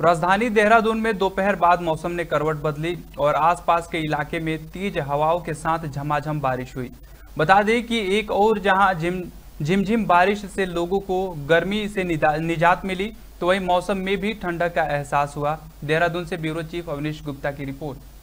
राजधानी देहरादून में दोपहर बाद मौसम ने करवट बदली और आसपास के इलाके में तेज हवाओं के साथ झमाझम बारिश हुई बता दें कि एक और जहां झिमझिम बारिश से लोगों को गर्मी से निजात मिली तो वहीं मौसम में भी ठंडक का एहसास हुआ देहरादून से ब्यूरो चीफ अवनीश गुप्ता की रिपोर्ट